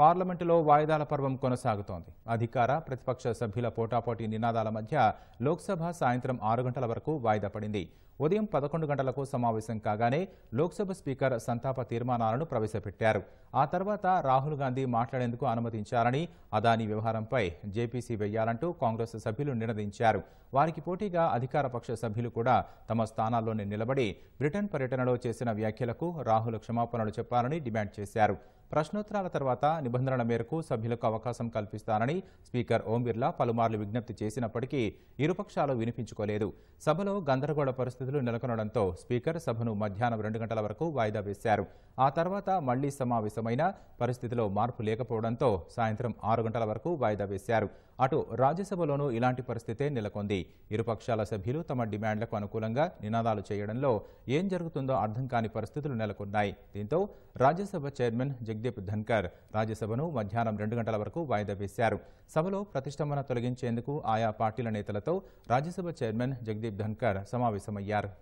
పార్లమెంటులో వాయిదాల పర్వం కొనసాగుతోంది అధికార ప్రతిపక్ష సభ్యుల పోటాపోటీ నినాదాల మధ్య లోక్సభ సాయంత్రం ఆరు గంటల వరకు వాయిదా పడింది ఉదయం పదకొండు గంటలకు సమావేశం కాగానే లోక్సభ స్పీకర్ సంతాప తీర్మానాలను ప్రవేశపెట్టారు ఆ తర్వాత రాహుల్ గాంధీ మాట్లాడేందుకు అనుమతించారని అదాని వ్యవహారంపై జేపీసీ వెయ్యాలంటూ కాంగ్రెస్ సభ్యులు నినదించారు వారికి పోటీగా అధికార పక్ష సభ్యులు కూడా తమ స్థానాల్లోనే నిలబడి బ్రిటన్ పర్యటనలో చేసిన వ్యాఖ్యలకు రాహుల్ క్షమాపణలు చెప్పాలని డిమాండ్ చేశారు ప్రశ్నోత్తరాల తర్వాత నిబంధనల మేరకు సభ్యులకు అవకాశం కల్పిస్తానని స్పీకర్ ఓం బిర్లా పలుమార్లు విజ్ఞప్తి చేసినప్పటికీ ఇరుపక్షాలు వినిపించుకోలేదు సభలో గందరగోళ పరిస్థితులు నెలకొనడంతో స్పీకర్ సభను మధ్యాహ్నం రెండు గంటల వరకు వాయిదా వేశారు ఆ తర్వాత మళ్లీ సమావేశమైన పరిస్థితిలో మార్పు లేకపోవడంతో సాయంత్రం ఆరు గంటల వరకు వాయిదా వేశారు అటు రాజ్యసభలోనూ ఇలాంటి పరిస్థితే నెలకొంది ఇరుపక్షాల సభ్యులు తమ డిమాండ్లకు అనుకూలంగా నినాదాలు చేయడంలో ఏం జరుగుతుందో అర్థం కాని పరిస్థితులు నెలకొన్నాయి దీంతో రాజ్యసభ చైర్మన్ జగదీప్ ధన్కర్ రాజ్యసభను మధ్యాహ్నం రెండు గంటల వరకు వాయిదా వేశారు సభలో ప్రతిష్టంభన తొలగించేందుకు ఆయా పార్టీల నేతలతో రాజ్యసభ చైర్మన్ జగదీప్ ధన్కర్ సమావేశమయ్యారు